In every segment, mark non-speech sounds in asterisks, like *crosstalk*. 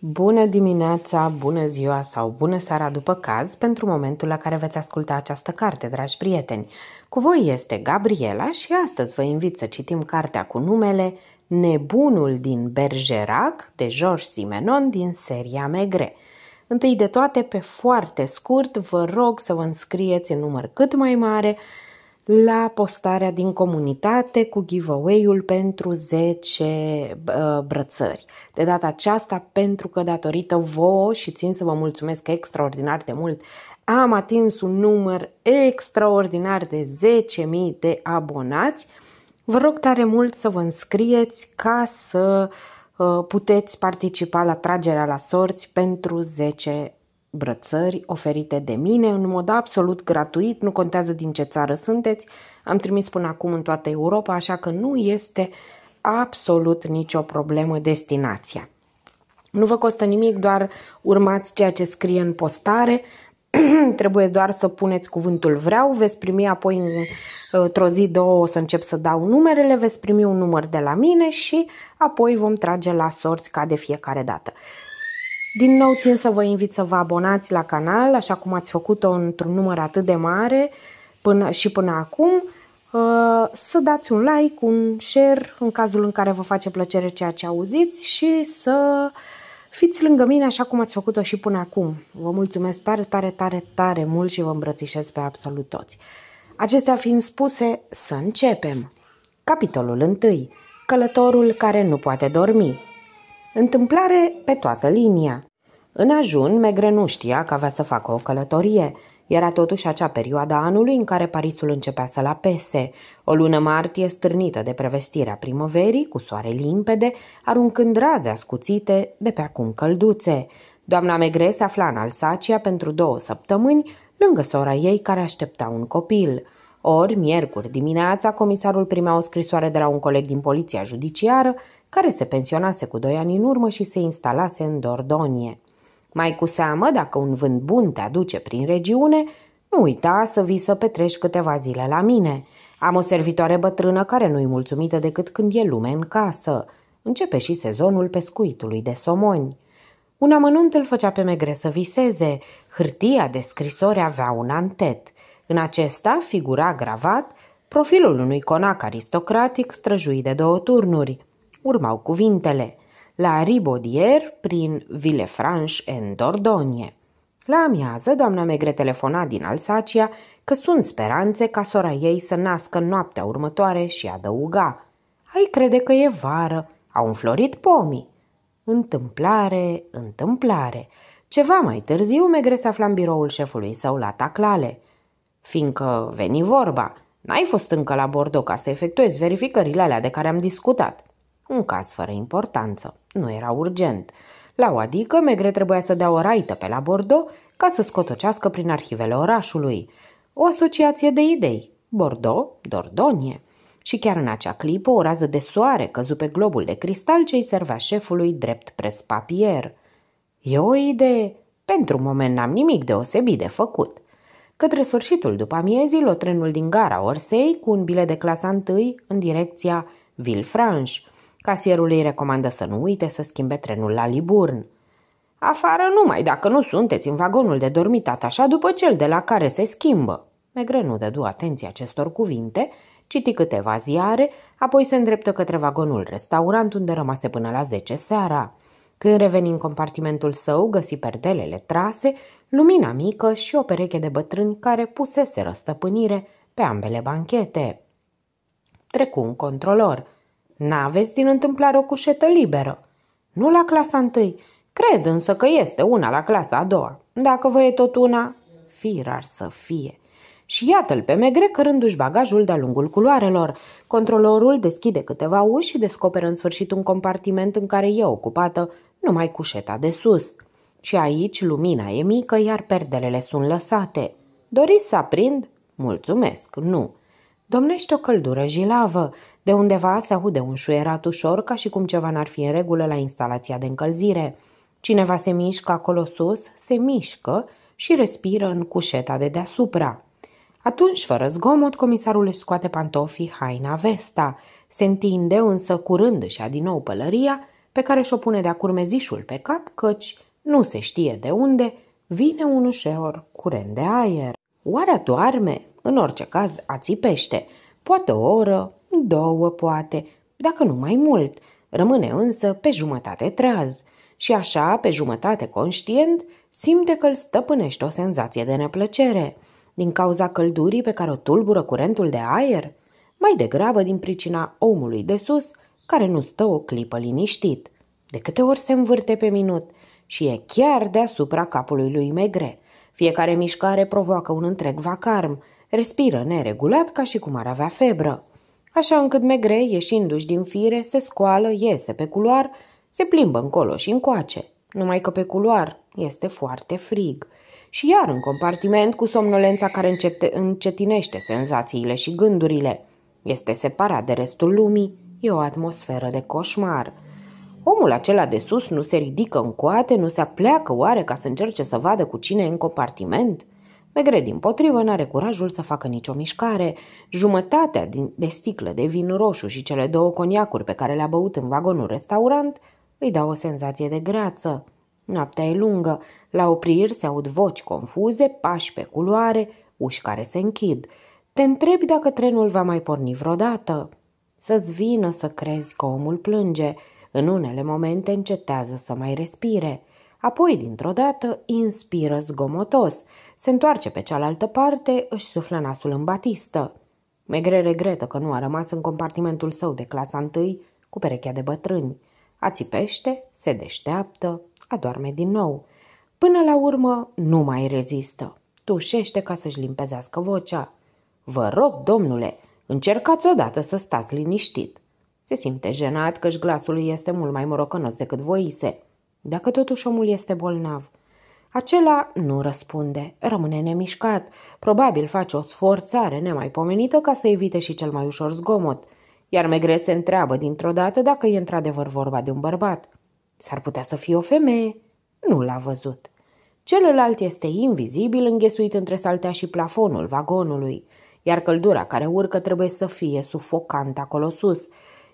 Bună dimineața, bună ziua sau bună seara după caz pentru momentul la care veți asculta această carte, dragi prieteni. Cu voi este Gabriela și astăzi vă invit să citim cartea cu numele Nebunul din Bergerac de George Simenon din seria Megre. Întâi de toate, pe foarte scurt, vă rog să vă înscrieți în număr cât mai mare la postarea din comunitate cu giveaway-ul pentru 10 brățări. De data aceasta, pentru că datorită vouă și țin să vă mulțumesc extraordinar de mult, am atins un număr extraordinar de 10.000 de abonați. Vă rog tare mult să vă înscrieți ca să ă, puteți participa la tragerea la sorți pentru 10 brățări oferite de mine în mod absolut gratuit, nu contează din ce țară sunteți, am trimis până acum în toată Europa, așa că nu este absolut nicio problemă destinația. Nu vă costă nimic, doar urmați ceea ce scrie în postare, *clears throat* trebuie doar să puneți cuvântul vreau, veți primi apoi într-o zi, două o să încep să dau numerele, veți primi un număr de la mine și apoi vom trage la sorți ca de fiecare dată. Din nou țin să vă invit să vă abonați la canal, așa cum ați făcut-o într-un număr atât de mare până, și până acum, uh, să dați un like, un share în cazul în care vă face plăcere ceea ce auziți și să fiți lângă mine așa cum ați făcut-o și până acum. Vă mulțumesc tare, tare, tare, tare mult și vă îmbrățișez pe absolut toți. Acestea fiind spuse, să începem! Capitolul 1. Călătorul care nu poate dormi. Întâmplare pe toată linia. În ajun, Megre nu știa că avea să facă o călătorie. Era totuși acea perioadă a anului în care Parisul începea să la pese, o lună martie strânită de prevestirea primăverii, cu soare limpede, aruncând raze ascuțite de pe acum călduțe. Doamna Megre se afla în Alsacia pentru două săptămâni, lângă sora ei care aștepta un copil. Ori, miercuri dimineața, comisarul primea o scrisoare de la un coleg din poliția judiciară, care se pensionase cu doi ani în urmă și se instalase în Dordonie. Mai cu seamă, dacă un vânt bun te aduce prin regiune, nu uita să vii să petrești câteva zile la mine. Am o servitoare bătrână care nu-i mulțumită decât când e lume în casă. Începe și sezonul pescuitului de somoni. Un amănunt îl făcea pe Megre să viseze. Hârtia de scrisori avea un antet. În acesta figura gravat profilul unui conac aristocratic străjuit de două turnuri. Urmau cuvintele la Ribodier, prin Villefranche în Dordogne. La amiază, doamna Megre telefona din Alsacia că sunt speranțe ca sora ei să nască noaptea următoare și adăuga. Ai crede că e vară, au înflorit pomii. Întâmplare, întâmplare. Ceva mai târziu, Megre se afla în biroul șefului său la Taclale. Fiindcă veni vorba, n-ai fost încă la Bordeaux ca să efectuezi verificările alea de care am discutat. Un caz fără importanță nu era urgent. La o adică, Megre trebuia să dea o raită pe la Bordeaux ca să scotocească prin arhivele orașului. O asociație de idei. Bordeaux, Dordonie. Și chiar în acea clipă, o rază de soare căzu pe globul de cristal ce îi servea șefului drept prespapier. E o idee. Pentru moment n-am nimic deosebit de făcut. Către sfârșitul după amiezii, lotrenul trenul din gara Orsei cu un bilet de clasa întâi în direcția Villefranche, Casierul îi recomandă să nu uite să schimbe trenul la Liburn. Afară numai dacă nu sunteți în vagonul de dormit atașat după cel de la care se schimbă. Megre nu dădu atenție acestor cuvinte, citi câteva ziare, apoi se îndreptă către vagonul restaurant unde rămase până la 10 seara. Când reveni în compartimentul său, găsi perdelele trase, lumina mică și o pereche de bătrâni care pusese răstăpânire pe ambele banchete. Trecu un controlor – N-aveți din întâmplare o cușetă liberă. Nu la clasa întâi. Cred însă că este una la clasa a doua. Dacă vă e tot una, firar să fie. Și iată-l pe Megre cărându-și bagajul de-a lungul culoarelor. Controlorul deschide câteva uși și descoperă în sfârșit un compartiment în care e ocupată numai cușeta de sus. Și aici lumina e mică, iar perdelele sunt lăsate. Doriți să aprind? Mulțumesc, nu. Domnește o căldură jilavă. De undeva se aude un șuierat ușor, ca și cum ceva n-ar fi în regulă la instalația de încălzire. Cineva se mișcă acolo sus, se mișcă și respiră în cușeta de deasupra. Atunci, fără zgomot, comisarul își scoate pantofii, haina, vesta. Se întinde însă curând și a din nou pălăria, pe care și-o pune de-a curmezișul pe cap, căci, nu se știe de unde, vine un ușor curent de aer. Oare doarme? În orice caz, ațipește. Poate o oră, două poate, dacă nu mai mult. Rămâne însă pe jumătate treaz. Și așa, pe jumătate conștient, simte că îl stăpânește o senzație de neplăcere. Din cauza căldurii pe care o tulbură curentul de aer? Mai degrabă din pricina omului de sus, care nu stă o clipă liniștit. De câte ori se învârte pe minut și e chiar deasupra capului lui Megre. Fiecare mișcare provoacă un întreg vacarm, Respiră neregulat ca și cum ar avea febră. Așa încât Megre, ieșindu-și din fire, se scoală, iese pe culoar, se plimbă încolo și încoace. Numai că pe culoar este foarte frig. Și iar în compartiment cu somnolența care încet- încetinește senzațiile și gândurile. Este separat de restul lumii, e o atmosferă de coșmar. Omul acela de sus nu se ridică în coate, nu se apleacă oare ca să încerce să vadă cu cine e în compartiment? Megre, din potrivă, n-are curajul să facă nicio mișcare. Jumătatea de sticlă de vin roșu și cele două coniacuri pe care le-a băut în vagonul restaurant îi dau o senzație de greață. Noaptea e lungă, la opriri se aud voci confuze, pași pe culoare, uși care se închid. Te întrebi dacă trenul va mai porni vreodată. Să-ți vină să crezi că omul plânge. În unele momente încetează să mai respire. Apoi, dintr-o dată, inspiră zgomotos – se întoarce pe cealaltă parte, își suflă nasul în batistă. Megre regretă că nu a rămas în compartimentul său de clasa întâi cu perechea de bătrâni. Ațipește, se deșteaptă, adorme din nou. Până la urmă nu mai rezistă. Tușește ca să-și limpezească vocea. Vă rog, domnule, încercați odată să stați liniștit. Se simte jenat că-și glasul lui este mult mai morocănos decât voise. Dacă totuși omul este bolnav, acela nu răspunde, rămâne nemișcat, probabil face o sforțare nemaipomenită ca să evite și cel mai ușor zgomot, iar Megre se întreabă dintr-o dată dacă e într-adevăr vorba de un bărbat. S-ar putea să fie o femeie? Nu l-a văzut. Celălalt este invizibil, înghesuit între saltea și plafonul vagonului, iar căldura care urcă trebuie să fie sufocant acolo sus.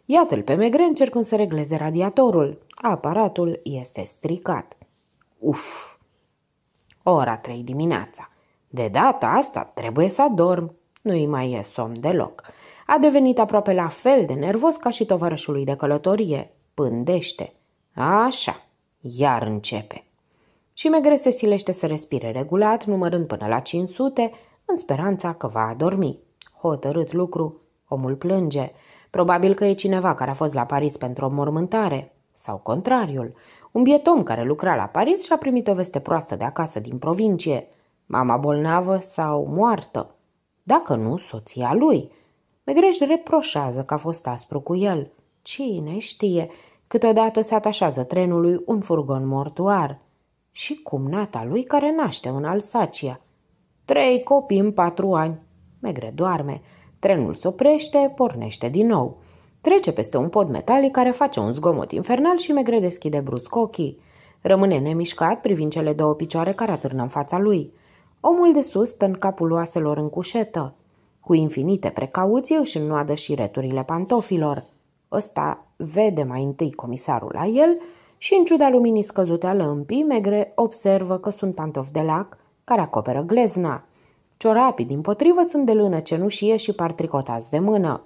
Iată-l pe Megre încercând să regleze radiatorul. Aparatul este stricat. Uf! ora trei dimineața. De data asta trebuie să dorm, Nu-i mai e somn deloc. A devenit aproape la fel de nervos ca și tovarășului de călătorie. Pândește. Așa. Iar începe. Și Megre se silește să respire regulat, numărând până la 500, în speranța că va adormi. Hotărât lucru, omul plânge. Probabil că e cineva care a fost la Paris pentru o mormântare. Sau contrariul, un biet om care lucra la Paris și-a primit o veste proastă de acasă din provincie. Mama bolnavă sau moartă. Dacă nu, soția lui. Megreș reproșează că a fost aspru cu el. Cine știe, câteodată se atașează trenului un furgon mortuar. Și cumnata lui care naște în Alsacia. Trei copii în patru ani. Megre doarme. Trenul se oprește, pornește din nou. Trece peste un pod metalic care face un zgomot infernal și Megre deschide brusc ochii. Rămâne nemișcat privind cele două picioare care atârnă în fața lui. Omul de sus stă în capul oaselor în cușetă. Cu infinite precauții își înnoadă și returile pantofilor. Ăsta vede mai întâi comisarul la el și în ciuda luminii scăzute a lămpii, Megre observă că sunt pantofi de lac care acoperă glezna. Ciorapii, din potrivă, sunt de lână cenușie și par tricotați de mână.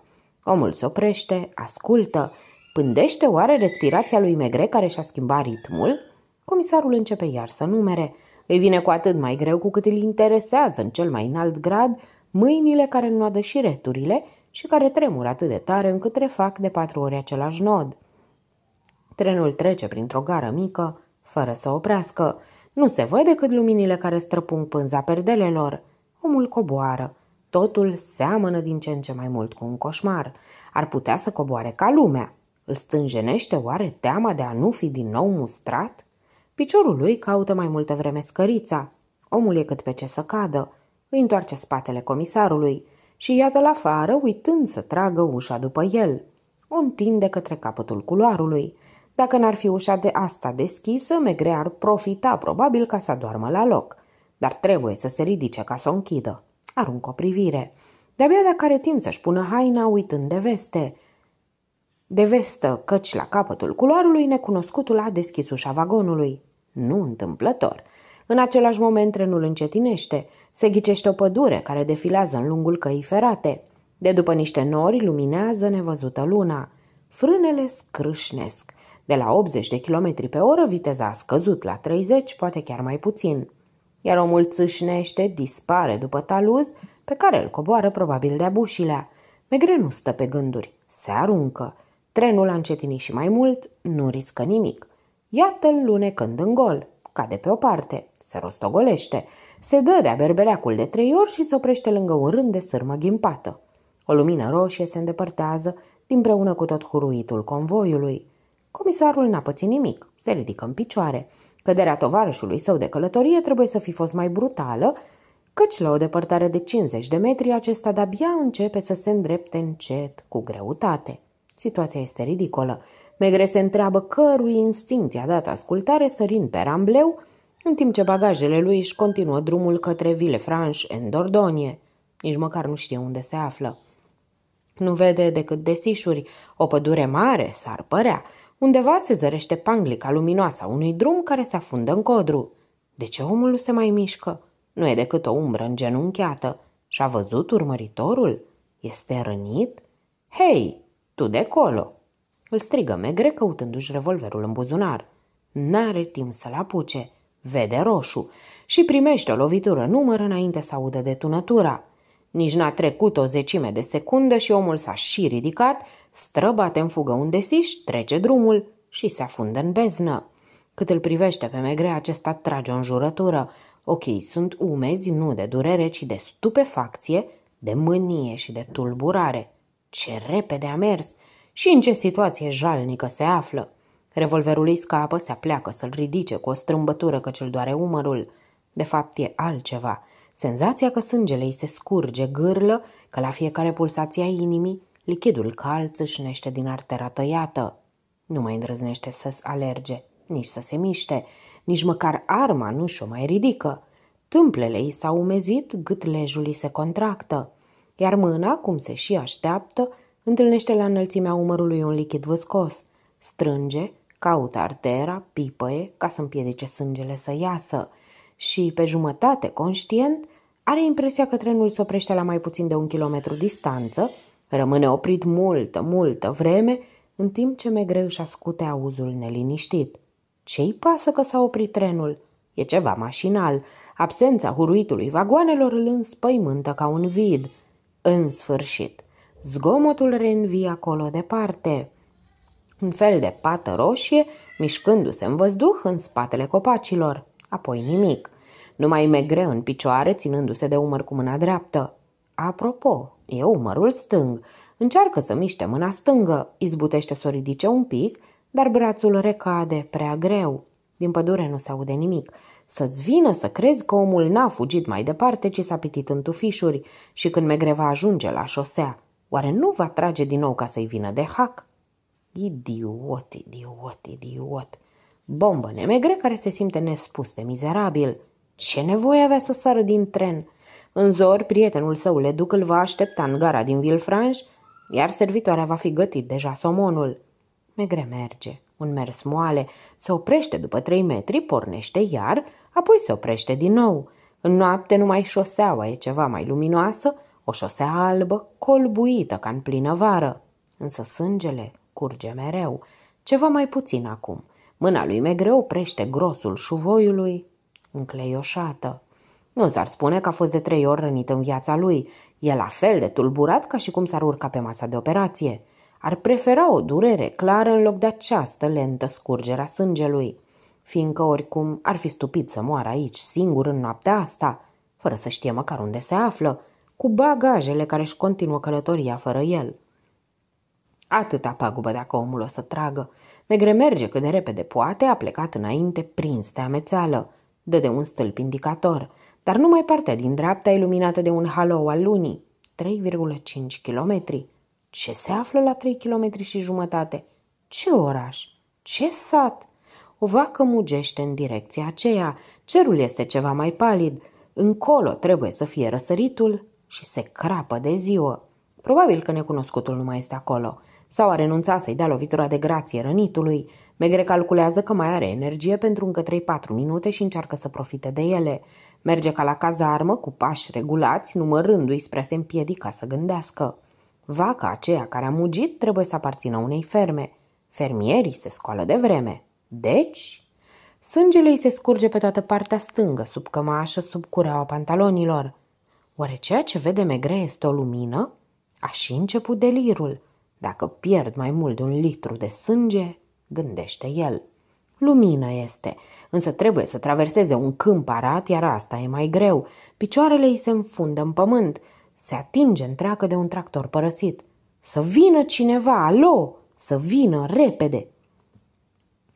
Omul se oprește, ascultă, pândește oare respirația lui Megre care și-a schimbat ritmul? Comisarul începe iar să numere. Îi vine cu atât mai greu cu cât îl interesează în cel mai înalt grad mâinile care nu adă și returile și care tremur atât de tare încât refac de patru ori același nod. Trenul trece printr-o gară mică, fără să oprească. Nu se văd decât luminile care străpung pânza perdelelor. Omul coboară. Totul seamănă din ce în ce mai mult cu un coșmar. Ar putea să coboare ca lumea. Îl stânjenește oare teama de a nu fi din nou mustrat? Piciorul lui caută mai multă vreme scărița. Omul e cât pe ce să cadă. Îi întoarce spatele comisarului și iată la afară, uitând să tragă ușa după el. O întinde către capătul culoarului. Dacă n-ar fi ușa de asta deschisă, Megre ar profita probabil ca să doarmă la loc, dar trebuie să se ridice ca să o închidă arunc o privire. De-abia dacă are timp să-și pună haina uitând de veste. De vestă, căci la capătul culoarului necunoscutul a deschis ușa vagonului. Nu întâmplător. În același moment trenul încetinește, se ghicește o pădure care defilează în lungul căii ferate. De după niște nori luminează nevăzută luna. Frânele scrâșnesc. De la 80 de km pe oră viteza a scăzut la 30, poate chiar mai puțin iar omul țâșnește, dispare după taluz, pe care îl coboară probabil de-a bușilea. Megre nu stă pe gânduri, se aruncă. Trenul a încetinit și mai mult, nu riscă nimic. Iată-l lunecând în gol, cade pe o parte, se rostogolește, se dă de-a berbeleacul de trei ori și se oprește lângă un rând de sârmă ghimpată. O lumină roșie se îndepărtează, împreună cu tot huruitul convoiului. Comisarul n-a pățit nimic, se ridică în picioare – Căderea tovarășului său de călătorie trebuie să fi fost mai brutală, căci la o depărtare de 50 de metri acesta de-abia începe să se îndrepte încet, cu greutate. Situația este ridicolă. Megre se întreabă cărui instinct i-a dat ascultare sărind pe rambleu, în timp ce bagajele lui își continuă drumul către Villefranche în Dordogne. Nici măcar nu știe unde se află. Nu vede decât desișuri, o pădure mare s-ar părea, Undeva se zărește panglica luminoasă a unui drum care se afundă în codru. De ce omul nu se mai mișcă? Nu e decât o umbră îngenunchiată. Și-a văzut urmăritorul? Este rănit? Hei, tu de colo! Îl strigă Megre căutându-și revolverul în buzunar. N-are timp să-l apuce. Vede roșu și primește o lovitură număr înainte să audă detunătura. Nici n-a trecut o zecime de secundă și omul s-a și ridicat străbate în fugă un desiș, trece drumul și se afundă în beznă. Cât îl privește pe Megre, acesta trage o înjurătură. Ochii sunt umezi, nu de durere, ci de stupefacție, de mânie și de tulburare. Ce repede a mers! Și în ce situație jalnică se află! Revolverul îi scapă, se apleacă să-l ridice cu o strâmbătură că cel doare umărul. De fapt, e altceva. Senzația că sângele îi se scurge, gârlă, că la fiecare pulsație a inimii Lichidul cald țâșnește din artera tăiată. Nu mai îndrăznește să alerge, nici să se miște, nici măcar arma nu și-o mai ridică. Tâmplele i s-au umezit, gâtlejul i se contractă, iar mâna, cum se și așteaptă, întâlnește la înălțimea umărului un lichid văscos. Strânge, caută artera, pipăie ca să împiedice sângele să iasă și, pe jumătate conștient, are impresia că trenul se oprește la mai puțin de un kilometru distanță Rămâne oprit multă, multă vreme, în timp ce Megreu și ascute auzul neliniștit. Ce-i pasă că s-a oprit trenul? E ceva mașinal. Absența huruitului vagoanelor îl înspăimântă ca un vid. În sfârșit, zgomotul reînvie acolo departe. Un fel de pată roșie, mișcându-se în văzduh în spatele copacilor. Apoi nimic. Numai Megreu în picioare, ținându-se de umăr cu mâna dreaptă. Apropo, E umărul stâng. Încearcă să miște mâna stângă, izbutește să o ridice un pic, dar brațul recade prea greu. Din pădure nu se aude nimic. Să-ți vină să crezi că omul n-a fugit mai departe, ci s-a pitit în tufișuri și când megreva ajunge la șosea, oare nu va trage din nou ca să-i vină de hac? Idiot, idiot, idiot! Bombă nemegre care se simte nespus de mizerabil. Ce nevoie avea să sară din tren? În zor, prietenul său Leduc îl va aștepta în gara din Vilfranș, iar servitoarea va fi gătit deja somonul. Megre merge, un mers moale, se oprește după trei metri, pornește iar, apoi se oprește din nou. În noapte numai șoseaua e ceva mai luminoasă, o șosea albă, colbuită ca în plină vară. Însă sângele curge mereu, ceva mai puțin acum. Mâna lui Megre oprește grosul șuvoiului încleioșată. Nu s-ar spune că a fost de trei ori rănit în viața lui. E la fel de tulburat ca și cum s-ar urca pe masa de operație. Ar prefera o durere clară în loc de această lentă scurgere a sângelui, fiindcă oricum ar fi stupit să moară aici singur în noaptea asta, fără să știe măcar unde se află, cu bagajele care își continuă călătoria fără el. Atâta pagubă dacă omul o să tragă. Megre merge cât de repede poate, a plecat înainte prins de amețeală. Dă de un stâlp indicator – dar numai partea din dreapta iluminată de un halou al lunii, 3,5 km. Ce se află la 3 km și jumătate? Ce oraș? Ce sat? O vacă mugește în direcția aceea, cerul este ceva mai palid, încolo trebuie să fie răsăritul și se crapă de ziua. Probabil că necunoscutul nu mai este acolo. Sau a renunțat să-i dea lovitura de grație rănitului, Megre calculează că mai are energie pentru încă 3-4 minute și încearcă să profite de ele. Merge ca la cazarmă, cu pași regulați, numărându-i spre a se împiedica să gândească. Vaca aceea care a mugit trebuie să aparțină unei ferme. Fermierii se scoală de vreme. Deci, sângele îi se scurge pe toată partea stângă, sub cămașă, sub cureaua pantalonilor. Oare ceea ce vede Megre este o lumină? A și început delirul. Dacă pierd mai mult de un litru de sânge gândește el. Lumină este, însă trebuie să traverseze un câmp arat, iar asta e mai greu. Picioarele îi se înfundă în pământ. Se atinge întreagă de un tractor părăsit. Să vină cineva, alo! Să vină repede!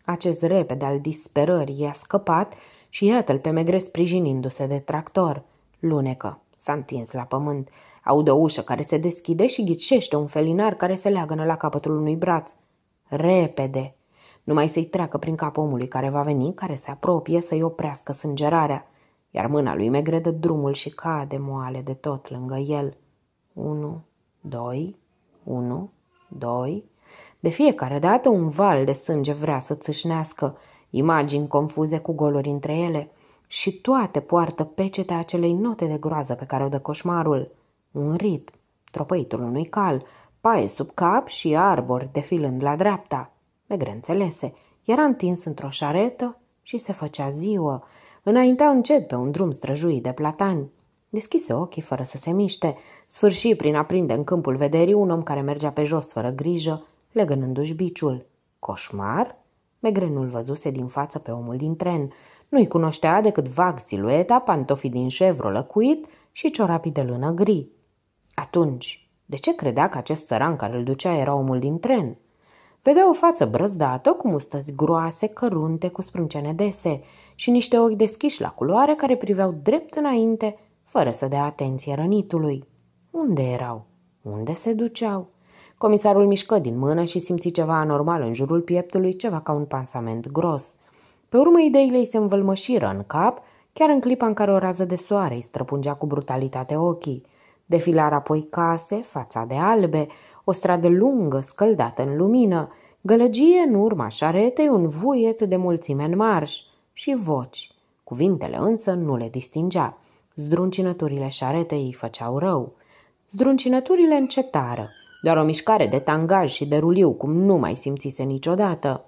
Acest repede al disperării i-a scăpat și iată-l pe Megre sprijinindu-se de tractor. Lunecă, s-a întins la pământ. Aude o ușă care se deschide și ghicește un felinar care se leagănă la capătul unui braț. Repede! numai să-i treacă prin cap omului care va veni, care se apropie să-i oprească sângerarea, iar mâna lui Megre drumul și cade moale de tot lângă el. Unu, doi, unu, doi. De fiecare dată un val de sânge vrea să țâșnească, imagini confuze cu goluri între ele și toate poartă pecetea acelei note de groază pe care o dă coșmarul. Un rit, tropăitul unui cal, paie sub cap și arbori defilând la dreapta pe grențelese. Era întins într-o șaretă și se făcea ziua. Înaintea încet pe un drum străjuit de platani. Deschise ochii fără să se miște. Sfârși prin a prinde în câmpul vederii un om care mergea pe jos fără grijă, legănându-și biciul. Coșmar? Megrenul văzuse din față pe omul din tren. Nu-i cunoștea decât vag silueta, pantofii din șevro lăcuit și ciorapii de lână gri. Atunci, de ce credea că acest țăran care îl ducea era omul din tren? Vedea o față brăzdată cu mustăți groase, cărunte, cu sprâncene dese și niște ochi deschiși la culoare care priveau drept înainte, fără să dea atenție rănitului. Unde erau? Unde se duceau? Comisarul mișcă din mână și simți ceva anormal în jurul pieptului, ceva ca un pansament gros. Pe urmă, ideile îi se învălmășiră în cap, chiar în clipa în care o rază de soare îi străpungea cu brutalitate ochii. Defilar apoi case, fațade albe, o stradă lungă, scăldată în lumină, gălăgie în urma șaretei, un vuiet de mulțime în marș și voci. Cuvintele însă nu le distingea. Zdruncinăturile șaretei îi făceau rău. Zdruncinăturile încetară, doar o mișcare de tangaj și de ruliu, cum nu mai simțise niciodată.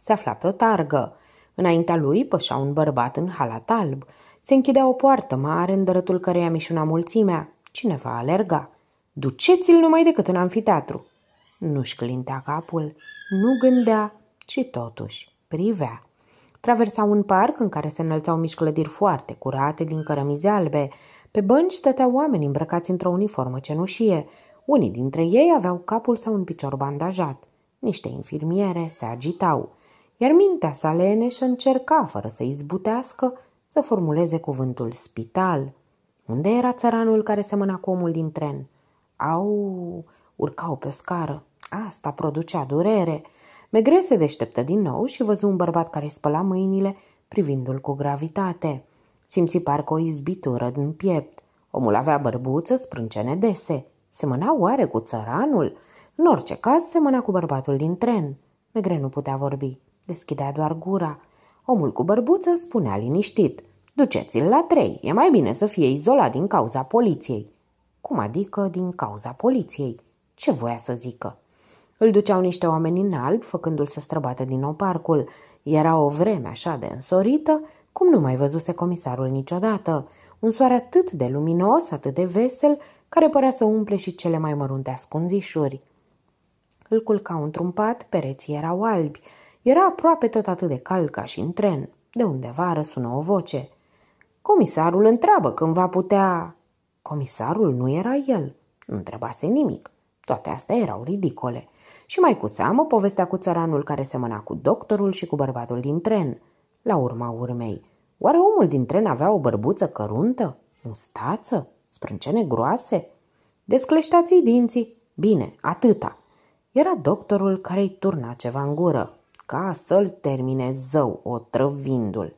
Se afla pe o targă. Înaintea lui pășea un bărbat în halat alb. Se închidea o poartă mare, în dărătul căreia mișuna mulțimea. Cineva alerga. Duceți-l numai decât în anfiteatru. Nu-și clintea capul, nu gândea, ci totuși privea. Traversa un parc în care se înălțau mici clădiri foarte curate din cărămizi albe. Pe bănci stăteau oameni îmbrăcați într-o uniformă cenușie. Unii dintre ei aveau capul sau un picior bandajat. Niște infirmiere se agitau, iar mintea sa leneșă încerca, fără să izbutească, să formuleze cuvântul spital – unde era țăranul care semăna cu omul din tren? Au, urcau pe o scară. Asta producea durere. Megre se deșteptă din nou și văzu un bărbat care spăla mâinile, privindu-l cu gravitate. Simți parcă o izbitură din piept. Omul avea bărbuță, sprâncene dese. Semăna oare cu țăranul? În orice caz, semăna cu bărbatul din tren. Megre nu putea vorbi. Deschidea doar gura. Omul cu bărbuță spunea liniștit. Duceți-l la trei. E mai bine să fie izolat din cauza poliției. Cum adică din cauza poliției? Ce voia să zică? Îl duceau niște oameni în alb, făcându-l să străbată din nou parcul. Era o vreme așa de însorită, cum nu mai văzuse comisarul niciodată. Un soare atât de luminos, atât de vesel, care părea să umple și cele mai mărunte ascunzișuri. Îl culcau într-un pat, pereții erau albi. Era aproape tot atât de cald ca și în tren. De undeva răsună o voce. Comisarul întreabă când va putea... Comisarul nu era el. Nu întrebase nimic. Toate astea erau ridicole. Și mai cu seamă povestea cu țăranul care semăna cu doctorul și cu bărbatul din tren. La urma urmei, oare omul din tren avea o bărbuță căruntă? Mustață? Sprâncene groase? Descleștați-i dinții. Bine, atâta. Era doctorul care îi turna ceva în gură, ca să-l termine zău, otrăvindu-l.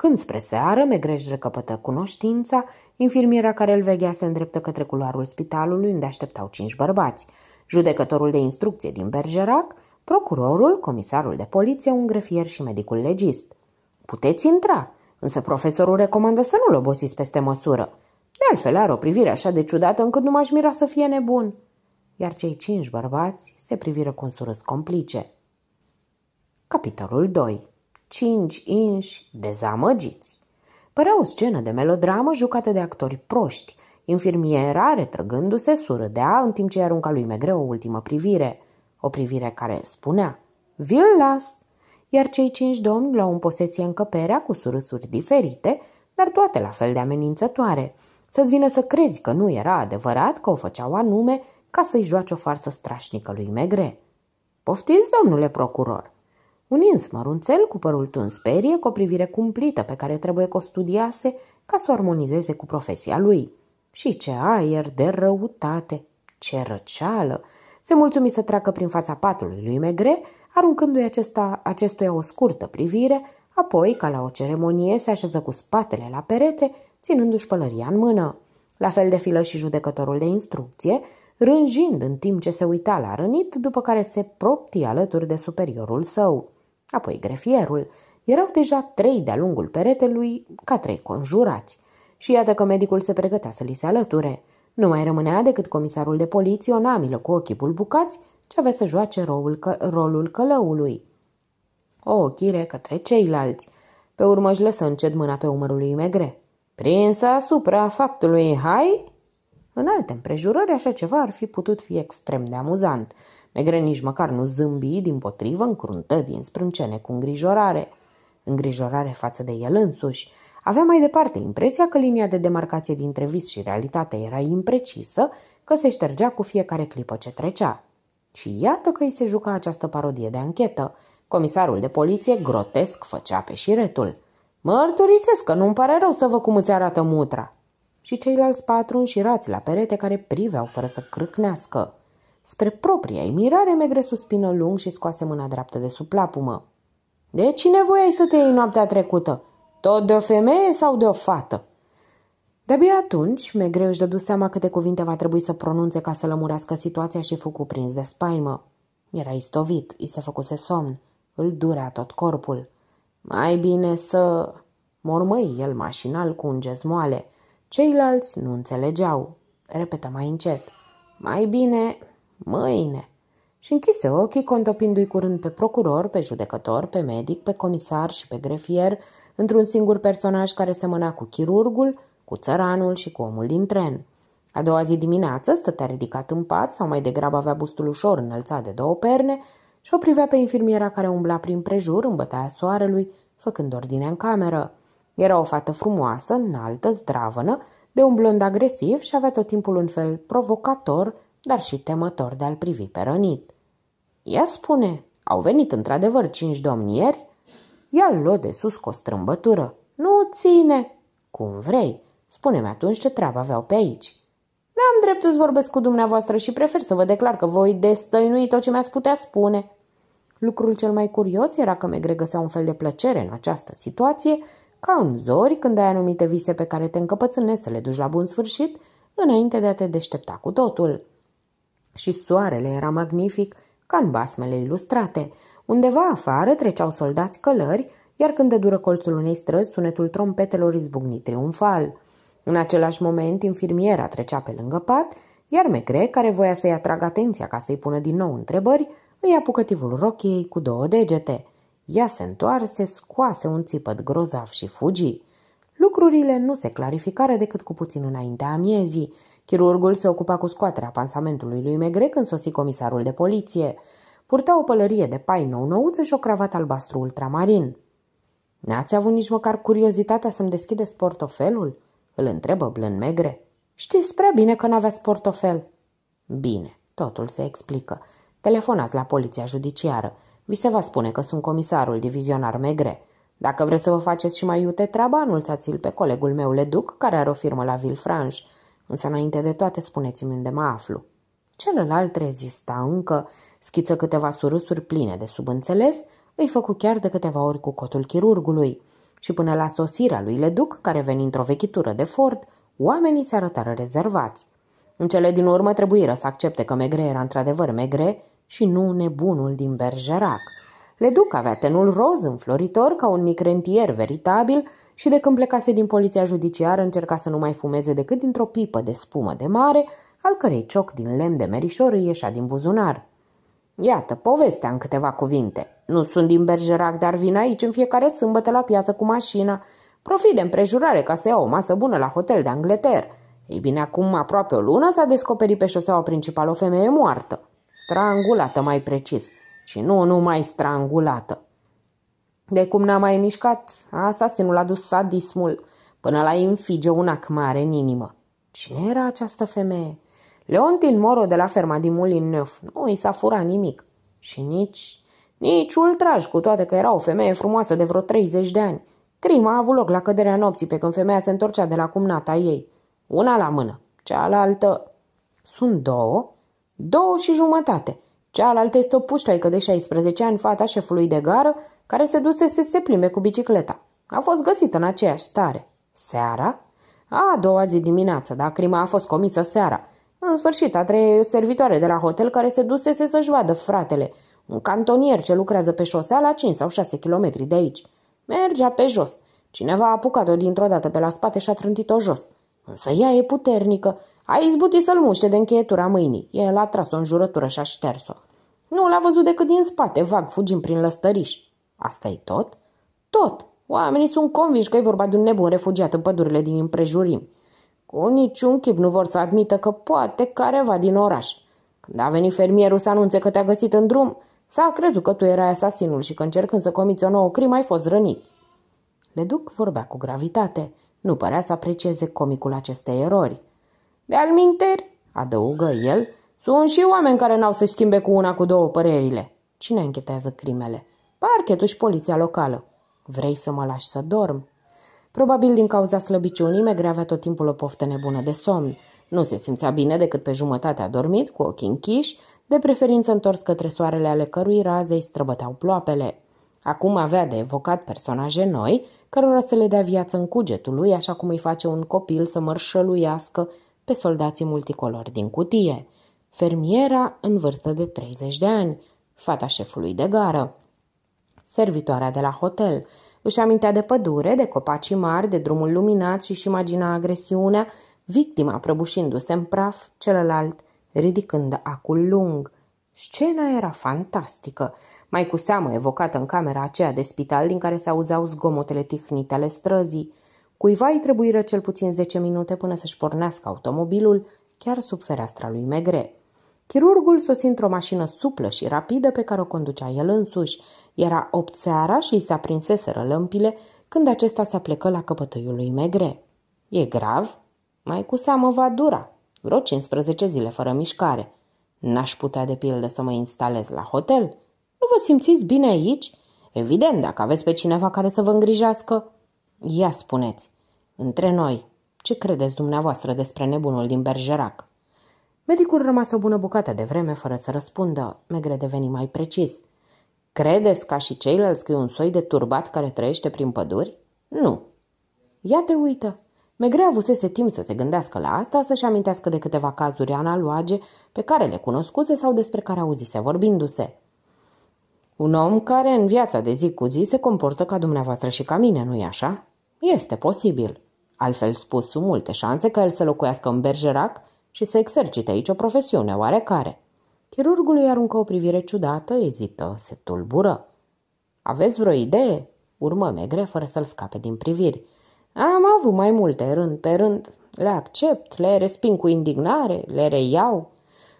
Când spre seară, Megreș recăpătă cunoștința, infirmiera care îl veghea se îndreptă către culoarul spitalului unde așteptau cinci bărbați, judecătorul de instrucție din Bergerac, procurorul, comisarul de poliție, un grefier și medicul legist. Puteți intra, însă profesorul recomandă să nu-l obosiți peste măsură. De altfel are o privire așa de ciudată încât nu m-aș mira să fie nebun. Iar cei cinci bărbați se priviră cu un surâs complice. Capitolul 2 cinci inși dezamăgiți. Părea o scenă de melodramă jucată de actori proști, infirmiera retrăgându-se surâdea în timp ce arunca lui Megre o ultimă privire, o privire care spunea Vi-l las! Iar cei cinci domni luau în posesie încăperea cu surâsuri diferite, dar toate la fel de amenințătoare. Să-ți vină să crezi că nu era adevărat că o făceau anume ca să-i joace o farsă strașnică lui Megre. Poftiți, domnule procuror, un ins mărunțel cu părul tuns perie, cu o privire cumplită pe care trebuie că o studiase ca să o armonizeze cu profesia lui. Și ce aer de răutate, ce răceală! Se mulțumi să treacă prin fața patului lui Megre, aruncându-i acesta, acestuia o scurtă privire, apoi, ca la o ceremonie, se așeză cu spatele la perete, ținându-și pălăria în mână. La fel de filă și judecătorul de instrucție, rânjind în timp ce se uita la rănit, după care se propti alături de superiorul său apoi grefierul, erau deja trei de-a lungul peretelui, ca trei conjurați. Și iată că medicul se pregătea să li se alăture. Nu mai rămânea decât comisarul de poliție, o namilă cu ochii bulbucați, ce avea să joace rolul, că, rolul călăului. O ochire către ceilalți. Pe urmă își lăsă încet mâna pe umărul lui Megre. Prinsă asupra faptului, hai! În alte împrejurări, așa ceva ar fi putut fi extrem de amuzant – Megre nici măcar nu zâmbi, din potrivă încruntă din sprâncene cu îngrijorare. Îngrijorare față de el însuși. Avea mai departe impresia că linia de demarcație dintre vis și realitate era imprecisă, că se ștergea cu fiecare clipă ce trecea. Și iată că îi se juca această parodie de anchetă. Comisarul de poliție grotesc făcea pe șiretul. Mărturisesc că nu-mi pare rău să vă cum îți arată mutra. Și ceilalți patru înșirați la perete care priveau fără să crâcnească. Spre propria mirare, Megre suspină lung și scoase mâna dreaptă de sub plapumă. De cine voiai să te iei noaptea trecută? Tot de o femeie sau de o fată? De-abia atunci, Megre își dădu seama câte cuvinte va trebui să pronunțe ca să lămurească situația și fu cuprins de spaimă. Era istovit, îi se făcuse somn, îl durea tot corpul. Mai bine să... mormăi el mașinal cu un gest moale. Ceilalți nu înțelegeau. Repetă mai încet. Mai bine mâine. Și închise ochii, contopindu-i curând pe procuror, pe judecător, pe medic, pe comisar și pe grefier, într-un singur personaj care semăna cu chirurgul, cu țăranul și cu omul din tren. A doua zi dimineață stătea ridicat în pat, sau mai degrabă avea bustul ușor înălțat de două perne, și o privea pe infirmiera care umbla prin prejur în bătaia soarelui, făcând ordine în cameră. Era o fată frumoasă, înaltă, zdravănă, de un blond agresiv și avea tot timpul un fel provocator dar și temător de a-l privi pe rănit. Ea spune, au venit într-adevăr cinci domnieri? Ea-l luă de sus cu o strâmbătură. Nu ține! Cum vrei, spune-mi atunci ce treabă aveau pe aici. N-am dreptul să vorbesc cu dumneavoastră și prefer să vă declar că voi destăinui tot ce mi-ați putea spune. Lucrul cel mai curios era că Megre găsea un fel de plăcere în această situație, ca în zori când ai anumite vise pe care te încăpățânești să le duci la bun sfârșit, înainte de a te deștepta cu totul și soarele era magnific, ca în basmele ilustrate. Undeva afară treceau soldați călări, iar când dură colțul unei străzi, sunetul trompetelor izbucni triumfal. În același moment, infirmiera trecea pe lângă pat, iar Megre, care voia să-i atragă atenția ca să-i pună din nou întrebări, îi apucă tivul rochiei cu două degete. Ea se întoarse, scoase un țipăt grozav și fugi. Lucrurile nu se clarificară decât cu puțin înaintea amiezii, Chirurgul se ocupa cu scoaterea pansamentului lui Megre când sosi comisarul de poliție. Purta o pălărie de pai nou-nouță și o cravată albastru ultramarin. N-ați avut nici măcar curiozitatea să-mi deschideți portofelul?" îl întrebă blând Megre. Știți prea bine că n-aveți portofel." Bine, totul se explică. Telefonați la poliția judiciară. Vi se va spune că sunt comisarul divizionar Megre. Dacă vreți să vă faceți și mai iute treaba, anulțați l pe colegul meu Leduc, care are o firmă la Villefranche. Însă înainte de toate spuneți-mi unde mă aflu. Celălalt rezista încă, schiță câteva surâsuri pline de subînțeles, îi făcu chiar de câteva ori cu cotul chirurgului. Și până la sosirea lui Leduc, care veni într-o vechitură de fort, oamenii se arătară rezervați. În cele din urmă trebuiră să accepte că Megre era într-adevăr Megre și nu nebunul din Bergerac. Leduc avea tenul roz înfloritor ca un mic rentier veritabil și de când plecase din poliția judiciară încerca să nu mai fumeze decât dintr-o pipă de spumă de mare, al cărei cioc din lemn de merișor îi ieșea din buzunar. Iată, povestea în câteva cuvinte. Nu sunt din Bergerac, dar vin aici în fiecare sâmbătă la piață cu mașina. Profit de împrejurare ca să iau o masă bună la hotel de Angleter. Ei bine, acum aproape o lună s-a descoperit pe șoseaua principală o femeie moartă. Strangulată mai precis. Și nu numai strangulată. De cum n-a mai mișcat, asasinul a dus sadismul până la infige un ac mare în inimă. Cine era această femeie? Leontin Moro de la ferma din Mulin Neuf nu i s-a furat nimic. Și nici, nici ultraj, cu toate că era o femeie frumoasă de vreo 30 de ani. Crima a avut loc la căderea nopții pe când femeia se întorcea de la cumnata ei. Una la mână, cealaltă... Sunt două? Două și jumătate. Cealaltă este o puștoică de 16 ani, fata șefului de gară, care se duse să se plimbe cu bicicleta. A fost găsită în aceeași stare. Seara? A doua zi dimineață, dar crima a fost comisă seara. În sfârșit, a trei servitoare de la hotel care se dusese să-și vadă fratele, un cantonier ce lucrează pe șosea la 5 sau 6 km de aici. Mergea pe jos. Cineva a apucat-o dintr-o dată pe la spate și a trântit-o jos. Însă ea e puternică a izbutit să-l muște de încheietura mâinii. El a tras-o în jurătură și a șters-o. Nu l-a văzut decât din spate, vag, fugind prin lăstăriș. asta e tot? Tot! Oamenii sunt convinși că e vorba de un nebun refugiat în pădurile din împrejurim. Cu niciun chip nu vor să admită că poate careva din oraș. Când a venit fermierul să anunțe că te-a găsit în drum, s-a crezut că tu erai asasinul și că încercând să comiți o nouă crimă ai fost rănit. Leduc vorbea cu gravitate. Nu părea să aprecieze comicul acestei erori. De-al adăugă el, sunt și oameni care n-au să schimbe cu una cu două părerile. Cine închetează crimele? Parchetul și poliția locală. Vrei să mă lași să dorm? Probabil din cauza slăbiciunii me avea tot timpul o poftă nebună de somn. Nu se simțea bine decât pe jumătate a dormit, cu ochii închiși, de preferință întors către soarele ale cărui razei străbăteau ploapele. Acum avea de evocat personaje noi, cărora să le dea viață în cugetul lui, așa cum îi face un copil să mărșăluiască pe soldații multicolori din cutie. Fermiera în vârstă de 30 de ani, fata șefului de gară. Servitoarea de la hotel își amintea de pădure, de copaci mari, de drumul luminat și-și imagina agresiunea, victima prăbușindu-se în praf, celălalt ridicând acul lung. Scena era fantastică, mai cu seamă evocată în camera aceea de spital din care se auzeau zgomotele tihnite ale străzii. Cuiva îi trebuiră cel puțin 10 minute până să-și pornească automobilul chiar sub fereastra lui Megre. Chirurgul sosi într-o mașină suplă și rapidă pe care o conducea el însuși. Era opt seara și îi se aprinseseră lămpile când acesta se plecă la căpătăiul lui Megre. E grav? Mai cu seamă va dura. Vreo 15 zile fără mișcare. N-aș putea de pildă să mă instalez la hotel? Nu vă simțiți bine aici? Evident, dacă aveți pe cineva care să vă îngrijească. Ia spuneți, între noi, ce credeți dumneavoastră despre nebunul din Bergerac? Medicul rămase o bună bucată de vreme fără să răspundă. Megre deveni mai precis. Credeți ca și ceilalți că e un soi de turbat care trăiește prin păduri? Nu. Ia te uită! Megre avusese timp să se gândească la asta, să-și amintească de câteva cazuri analoage pe care le cunoscuse sau despre care auzise vorbindu-se. Un om care în viața de zi cu zi se comportă ca dumneavoastră și ca mine, nu-i așa? Este posibil. Altfel spus, sunt multe șanse ca el să locuiască în Bergerac și să exercite aici o profesiune oarecare. Chirurgul îi aruncă o privire ciudată, ezită, se tulbură. Aveți vreo idee? Urmă megre fără să-l scape din priviri. Am avut mai multe rând pe rând. Le accept, le resping cu indignare, le reiau.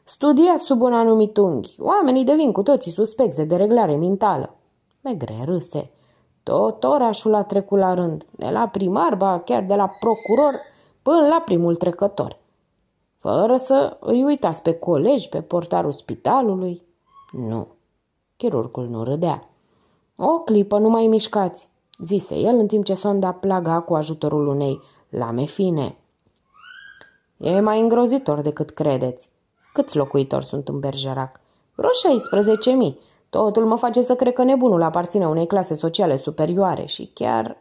Studiați sub un anumit unghi. Oamenii devin cu toții suspecte de reglare mentală. Megre râse. Tot orașul a trecut la rând, de la primar, ba chiar de la procuror, până la primul trecător. Fără să îi uitați pe colegi, pe portarul spitalului. Nu. Chirurgul nu râdea. O clipă, nu mai mișcați, zise el în timp ce sonda plaga cu ajutorul unei lame fine. E mai îngrozitor decât credeți, Câți locuitori sunt în Bergerac? Vreo 16.000. mii. Totul mă face să cred că nebunul aparține unei clase sociale superioare și chiar...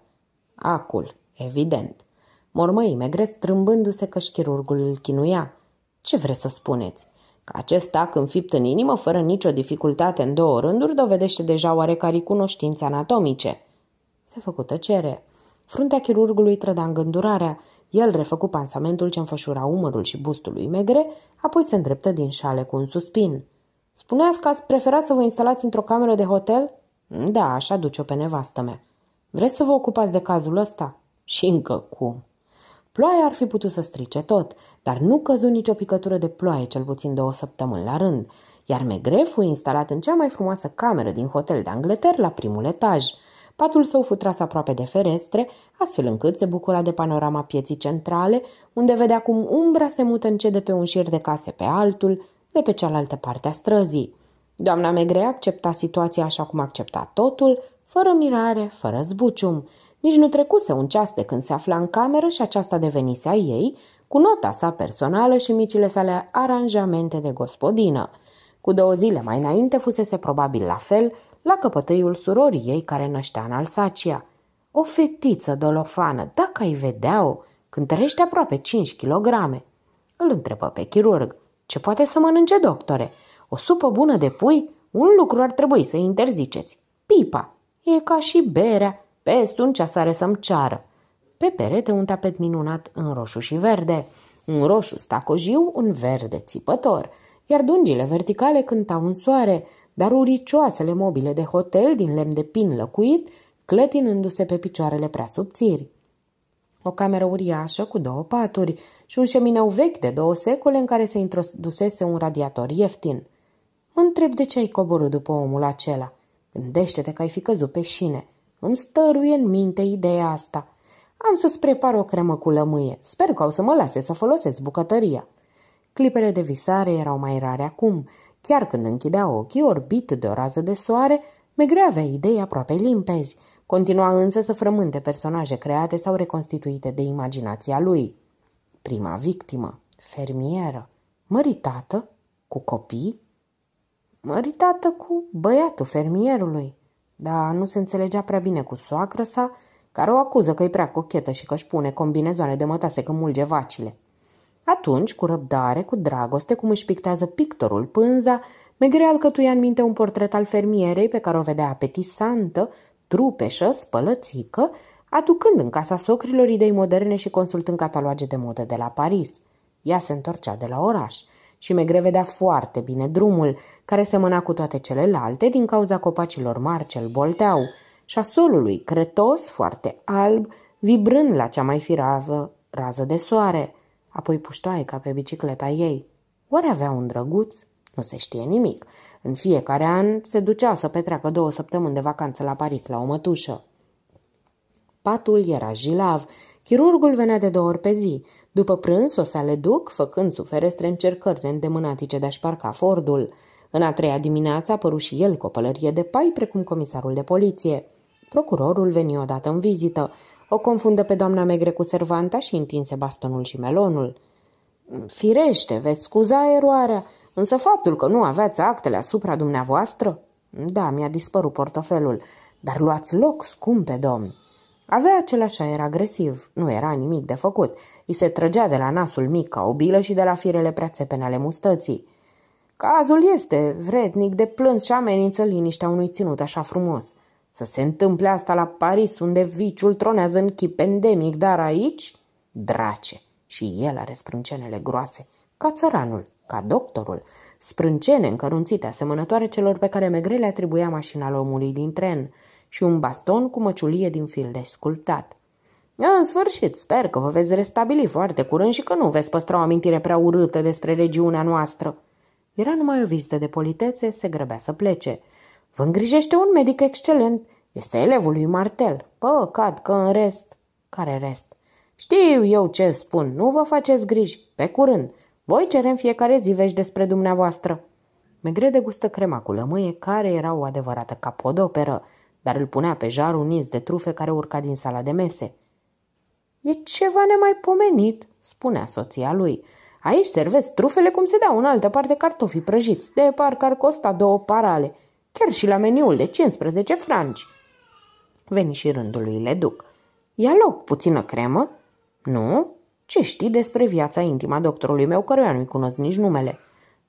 Acul, evident. Mormăi Megres trâmbându-se că chirurgul îl chinuia. Ce vreți să spuneți? Că acest tac înfipt în inimă, fără nicio dificultate în două rânduri, dovedește deja oarecare cunoștințe anatomice. Se făcută tăcere. Fruntea chirurgului trăda îngândurarea el refăcu pansamentul ce înfășura umărul și bustul lui Megre, apoi se îndreptă din șale cu un suspin. Spuneați că ați preferat să vă instalați într-o cameră de hotel? Mm, da, așa duce-o pe nevastă mea. Vreți să vă ocupați de cazul ăsta? Și încă cum? Ploaia ar fi putut să strice tot, dar nu căzu nicio picătură de ploaie cel puțin două săptămâni la rând, iar Megre fu instalat în cea mai frumoasă cameră din hotel de Angleter la primul etaj – Patul său fu tras aproape de ferestre, astfel încât se bucura de panorama pieții centrale, unde vedea cum umbra se mută în de pe un șir de case pe altul, de pe cealaltă parte a străzii. Doamna Megre accepta situația așa cum accepta totul, fără mirare, fără zbucium. Nici nu trecuse un ceas de când se afla în cameră și aceasta devenise a ei, cu nota sa personală și micile sale aranjamente de gospodină. Cu două zile mai înainte fusese probabil la fel, la căpătăiul surorii ei care năștea în Alsacia. O fetiță dolofană, dacă ai vedea-o, cântărește aproape 5 kilograme. Îl întrebă pe chirurg. Ce poate să mănânce, doctore? O supă bună de pui? Un lucru ar trebui să i interziceți. Pipa. E ca și berea. Peste un ceasare să-mi ceară. Pe perete un tapet minunat în roșu și verde. Un roșu stacojiu, un verde țipător, iar dungile verticale cântau în soare, dar uricioasele mobile de hotel din lemn de pin lăcuit, clătinându-se pe picioarele prea subțiri. O cameră uriașă cu două paturi și un șemineu vechi de două secole în care se introdusese un radiator ieftin. Mă întreb de ce ai coborât după omul acela. Gândește-te că ai fi căzut pe șine. Îmi stăruie în minte ideea asta. Am să-ți prepar o cremă cu lămâie. Sper că o să mă lase să folosesc bucătăria. Clipele de visare erau mai rare acum. Chiar când închidea ochii, orbit de o rază de soare, Megre avea idei aproape limpezi. Continua însă să frământe personaje create sau reconstituite de imaginația lui. Prima victimă, fermieră, măritată, cu copii, măritată cu băiatul fermierului, dar nu se înțelegea prea bine cu soacră sa, care o acuză că e prea cochetă și că își pune combinezoane de mătase că mulge vacile. Atunci, cu răbdare, cu dragoste, cum își pictează pictorul pânza, Megre alcătuia în minte un portret al fermierei pe care o vedea apetisantă, trupeșă, spălățică, aducând în casa socrilor idei moderne și consultând cataloage de modă de la Paris. Ea se întorcea de la oraș și Megre vedea foarte bine drumul, care semăna cu toate celelalte din cauza copacilor mari ce îl bolteau, și a solului cretos, foarte alb, vibrând la cea mai firavă rază de soare apoi puștoaica pe bicicleta ei. Oare avea un drăguț? Nu se știe nimic. În fiecare an se ducea să petreacă două săptămâni de vacanță la Paris la o mătușă. Patul era jilav, chirurgul venea de două ori pe zi. După prânz o să le duc, făcând sub ferestre încercări neîndemânatice de a-și parca Fordul. În a treia dimineață a părut și el cu o pălărie de pai, precum comisarul de poliție. Procurorul veni odată în vizită. O confundă pe doamna Megre cu servanta și întinse bastonul și melonul. Firește, veți scuza eroarea, însă faptul că nu aveați actele asupra dumneavoastră? Da, mi-a dispărut portofelul, dar luați loc, scumpe domn. Avea același aer agresiv, nu era nimic de făcut. I se trăgea de la nasul mic ca o bilă și de la firele prea țepene ale mustății. Cazul este vrednic de plâns și amenință liniștea unui ținut așa frumos. Să se întâmple asta la Paris, unde viciul tronează în chip endemic, dar aici, drace, și el are sprâncenele groase, ca țăranul, ca doctorul, sprâncene încărunțite asemănătoare celor pe care Megre le atribuia mașina omului din tren și un baston cu măciulie din de sculptat. În sfârșit, sper că vă veți restabili foarte curând și că nu veți păstra o amintire prea urâtă despre regiunea noastră. Era numai o vizită de politețe, se grăbea să plece – Vă îngrijește un medic excelent. Este elevul lui Martel. Păcat că în rest... Care rest? Știu eu ce spun, nu vă faceți griji. Pe curând. Voi cerem fiecare zi vești despre dumneavoastră. Megre degustă crema cu lămâie, care era o adevărată capodoperă, dar îl punea pe jar un de trufe care urca din sala de mese. E ceva nemaipomenit, spunea soția lui. Aici servesc trufele cum se dau în altă parte cartofii prăjiți, de parcă ar costa două parale – chiar și la meniul de 15 franci. Veni și rândul lui Leduc. Ia loc, puțină cremă? Nu? Ce știi despre viața intima doctorului meu, căruia nu-i cunosc nici numele?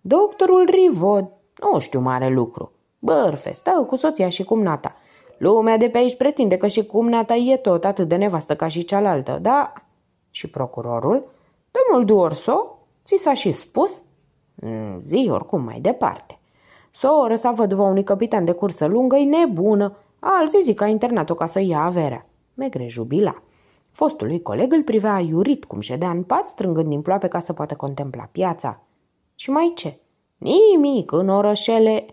Doctorul Rivod. Nu știu mare lucru. Bărfe, stau cu soția și cumnata. Lumea de pe aici pretinde că și cumnata e tot atât de nevastă ca și cealaltă, da? Și procurorul? Domnul Duorso? Ți s-a și spus? Mm, zi oricum mai departe. Soră sa a văduva unui capitan de cursă lungă, e nebună. Alții zic că a internat-o ca să ia averea. Megre jubila. Fostului coleg îl privea iurit cum ședea în pat, strângând din ploape ca să poată contempla piața. Și mai ce? Nimic, în orășele...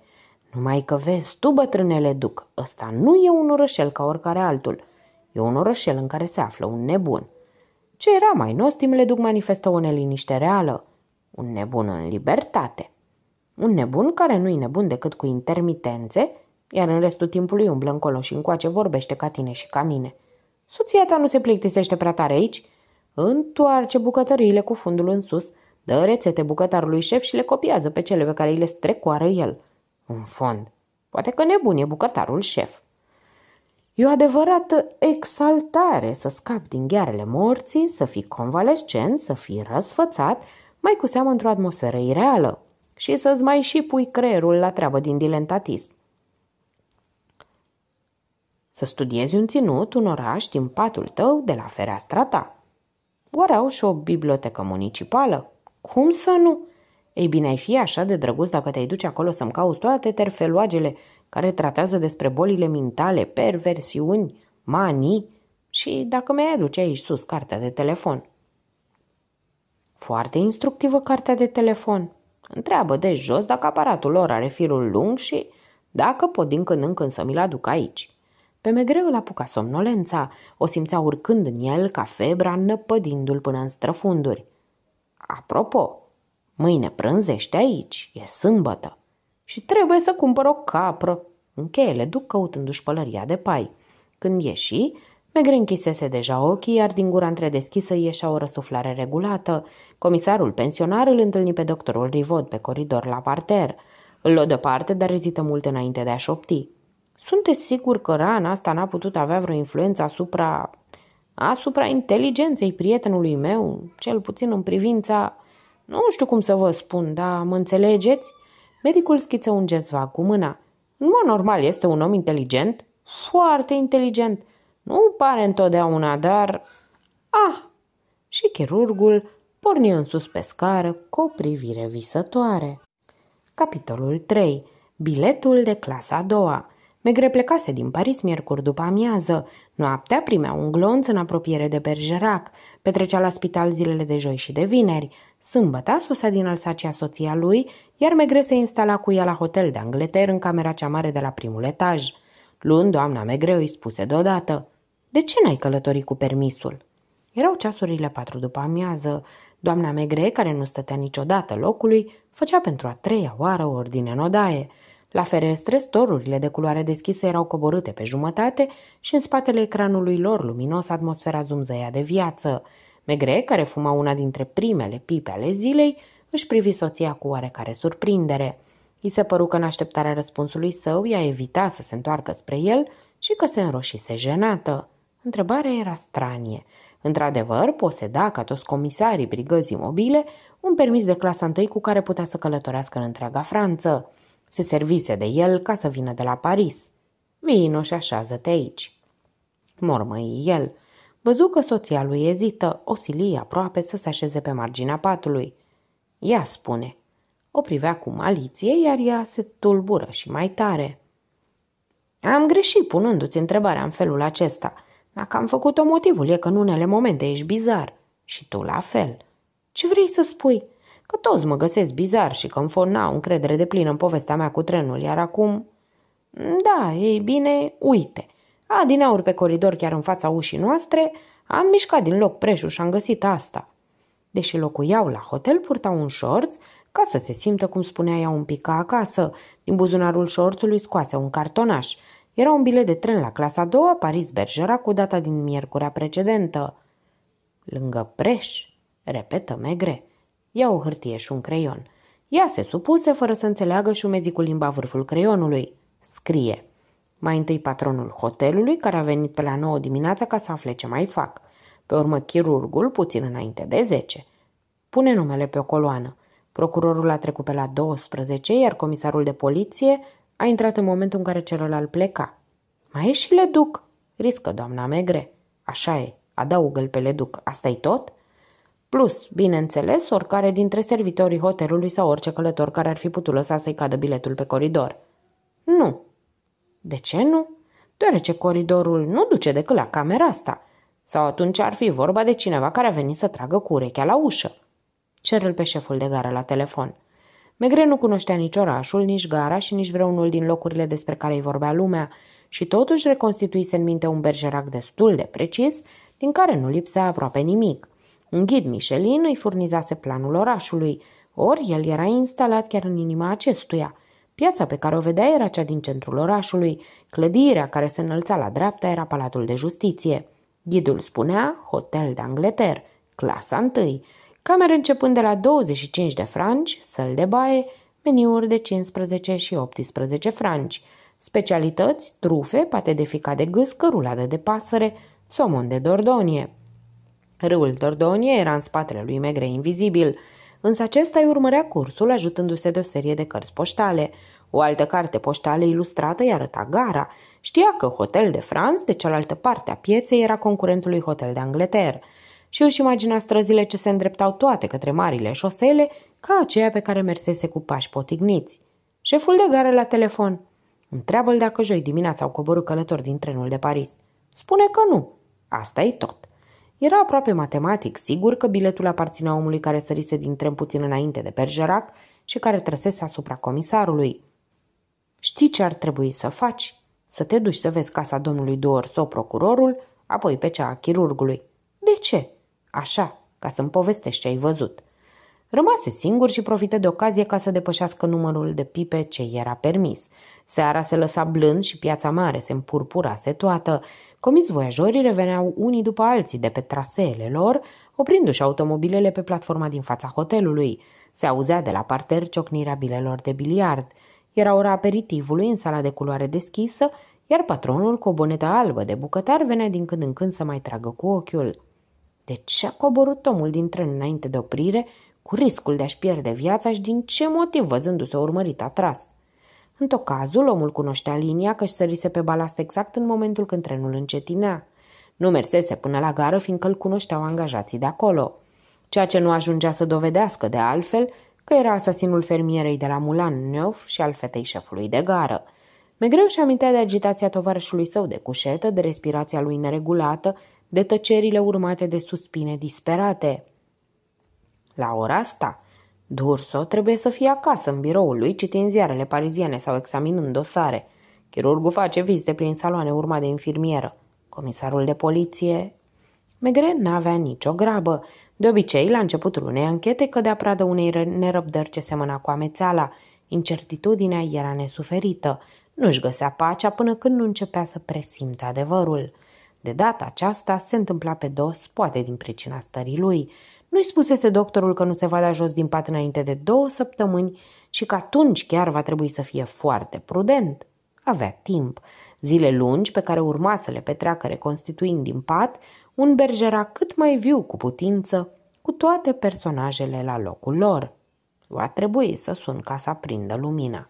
Numai că vezi tu, bătrânele duc, ăsta nu e un orășel ca oricare altul. E un orășel în care se află un nebun. Ce era mai nostim, le duc manifestă o neliniște reală. Un nebun în libertate. Un nebun care nu-i nebun decât cu intermitențe, iar în restul timpului umblă încolo și încoace, vorbește ca tine și ca mine. Soția ta nu se plictisește prea tare aici? Întoarce bucătăriile cu fundul în sus, dă rețete bucătarului șef și le copiază pe cele pe care îi le strecoară el. În fond, poate că nebun e bucătarul șef. E o adevărată exaltare să scap din ghearele morții, să fii convalescent, să fii răsfățat, mai cu seamă într-o atmosferă ireală, și să-ți mai și pui creierul la treabă din dilentatism. Să studiezi un ținut, un oraș din patul tău de la fereastra ta. Oare au și o bibliotecă municipală? Cum să nu? Ei bine, ai fi așa de drăguț dacă te-ai duce acolo să-mi cauți toate terfeloagele care tratează despre bolile mentale, perversiuni, manii și dacă mi-ai aduce aici sus cartea de telefon. Foarte instructivă cartea de telefon. Întreabă de jos dacă aparatul lor are firul lung și dacă pot din când în când să mi-l aduc aici. Pe megreu îl apuca somnolența, o simțea urcând în el ca febra, năpădindu-l până în străfunduri. Apropo, mâine prânzește aici, e sâmbătă și trebuie să cumpăr o capră. Încheie le duc căutându-și pălăria de pai. Când ieși, Megre închisese deja ochii, iar din gura întredeschisă ieșea o răsuflare regulată. Comisarul pensionar îl întâlni pe doctorul Rivod pe coridor la parter. Îl luă deoparte, dar ezită mult înainte de a șopti. Sunteți sigur că rana asta n-a putut avea vreo influență asupra... asupra inteligenței prietenului meu, cel puțin în privința... Nu știu cum să vă spun, dar mă înțelegeți? Medicul schiță un gest vag cu mâna. Nu normal este un om inteligent? Foarte inteligent!' Nu pare întotdeauna, dar... Ah! Și chirurgul porni în sus pe scară cu o privire visătoare. Capitolul 3. Biletul de clasa a doua. Megre plecase din Paris miercuri după amiază. Noaptea primea un glonț în apropiere de Bergerac. Petrecea la spital zilele de joi și de vineri. Sâmbăta sosea din Alsacia soția lui, iar Megre se instala cu ea la hotel de Angleter în camera cea mare de la primul etaj. Luni, doamna Megre îi spuse deodată – de ce n-ai călătorit cu permisul?" Erau ceasurile patru după amiază. Doamna Megre, care nu stătea niciodată locului, făcea pentru a treia oară ordine în odaie. La ferestre, storurile de culoare deschisă erau coborâte pe jumătate și în spatele ecranului lor luminos atmosfera zumzăia de viață. Megre, care fuma una dintre primele pipe ale zilei, își privi soția cu oarecare surprindere. I se păru că în așteptarea răspunsului său ea evita să se întoarcă spre el și că se înroșise jenată. Întrebarea era stranie. Într-adevăr, poseda, ca toți comisarii brigăzii mobile, un permis de clasa întâi cu care putea să călătorească în întreaga Franță. Se servise de el ca să vină de la Paris. Vino și așează-te aici. Mormăi el. Văzu că soția lui ezită, o silie aproape să se așeze pe marginea patului. Ea spune. O privea cu maliție, iar ea se tulbură și mai tare. Am greșit punându-ți întrebarea în felul acesta – dacă am făcut-o, motivul e că în unele momente ești bizar. Și tu la fel. Ce vrei să spui? Că toți mă găsesc bizar și că în fond n-au încredere de plină în povestea mea cu trenul, iar acum... Da, ei bine, uite. aur pe coridor chiar în fața ușii noastre, am mișcat din loc preșul și am găsit asta. Deși locuiau la hotel, purtau un șorț ca să se simtă, cum spunea ea, un pic ca acasă. Din buzunarul șorțului scoase un cartonaș – era un bilet de tren la clasa a doua, Paris-Bergerac, cu data din miercurea precedentă. Lângă Preș, repetă Megre. Ia o hârtie și un creion. Ea se supuse fără să înțeleagă șumezii cu limba vârful creionului. Scrie. Mai întâi patronul hotelului, care a venit pe la 9 dimineața ca să afle ce mai fac. Pe urmă chirurgul, puțin înainte de 10. Pune numele pe o coloană. Procurorul a trecut pe la 12, iar comisarul de poliție a intrat în momentul în care celălalt pleca. Mai e și le duc, riscă doamna Megre. Așa e, adaugă-l pe leduc, asta e tot? Plus, bineînțeles, oricare dintre servitorii hotelului sau orice călător care ar fi putut lăsa să-i cadă biletul pe coridor. Nu. De ce nu? Deoarece coridorul nu duce decât la camera asta. Sau atunci ar fi vorba de cineva care a venit să tragă cu urechea la ușă. Cerul pe șeful de gară la telefon. Megre nu cunoștea nici orașul, nici gara și nici vreunul din locurile despre care îi vorbea lumea și totuși reconstituise în minte un bergerac destul de precis, din care nu lipsea aproape nimic. Un ghid Michelin îi furnizase planul orașului, ori el era instalat chiar în inima acestuia. Piața pe care o vedea era cea din centrul orașului, clădirea care se înălța la dreapta era Palatul de Justiție. Ghidul spunea Hotel de Angleter, clasa întâi, camere începând de la 25 de franci, săl de baie, meniuri de 15 și 18 franci, specialități, trufe, pate de fica de gâscă, ruladă de pasăre, somon de dordonie. Râul Dordonie era în spatele lui Megre invizibil, însă acesta îi urmărea cursul ajutându-se de o serie de cărți poștale. O altă carte poștală ilustrată îi arăta gara. Știa că Hotel de France, de cealaltă parte a pieței, era concurentul lui Hotel de Angleterre și își imagina străzile ce se îndreptau toate către marile șosele, ca aceea pe care mersese cu pași potigniți. Șeful de gară la telefon. Întreabă-l dacă joi dimineața au coborât călători din trenul de Paris. Spune că nu. asta e tot. Era aproape matematic, sigur că biletul aparținea omului care sărise din tren puțin înainte de Bergerac și care trăsese asupra comisarului. Știi ce ar trebui să faci? Să te duci să vezi casa domnului sau procurorul, apoi pe cea a chirurgului. De ce? Așa, ca să-mi povestești ce ai văzut. Rămase singur și profită de ocazie ca să depășească numărul de pipe ce era permis. Seara se lăsa blând și piața mare se împurpurase toată. Comis voiajorii reveneau unii după alții de pe traseele lor, oprindu-și automobilele pe platforma din fața hotelului. Se auzea de la parter ciocnirea bilelor de biliard. Era ora aperitivului în sala de culoare deschisă, iar patronul cu o bonetă albă de bucătar venea din când în când să mai tragă cu ochiul. De ce a coborât omul din tren înainte de oprire, cu riscul de a-și pierde viața și din ce motiv văzându-se urmărit atras? În tot cazul, omul cunoștea linia că își sărise pe balast exact în momentul când trenul încetinea. Nu mersese până la gară, fiindcă îl cunoșteau angajații de acolo. Ceea ce nu ajungea să dovedească de altfel că era asasinul fermierei de la Mulan Neuf și al fetei șefului de gară. Megreu și amintea de agitația tovarășului său de cușetă, de respirația lui neregulată, de tăcerile urmate de suspine disperate. La ora asta, Durso trebuie să fie acasă în biroul lui citind ziarele pariziene sau examinând dosare. Chirurgul face vizite prin saloane urma de infirmieră. Comisarul de poliție... Megre n-avea nicio grabă. De obicei, la începutul unei anchete cădea pradă unei nerăbdări ce semăna cu amețeala. Incertitudinea era nesuferită. Nu-și găsea pacea până când nu începea să presimte adevărul. De data aceasta se întâmpla pe dos, poate din pricina stării lui. Nu-i spusese doctorul că nu se va da jos din pat înainte de două săptămâni și că atunci chiar va trebui să fie foarte prudent. Avea timp. Zile lungi pe care urma să le petreacă reconstituind din pat un bergera cât mai viu cu putință, cu toate personajele la locul lor. Va trebui să sun ca să aprindă lumina.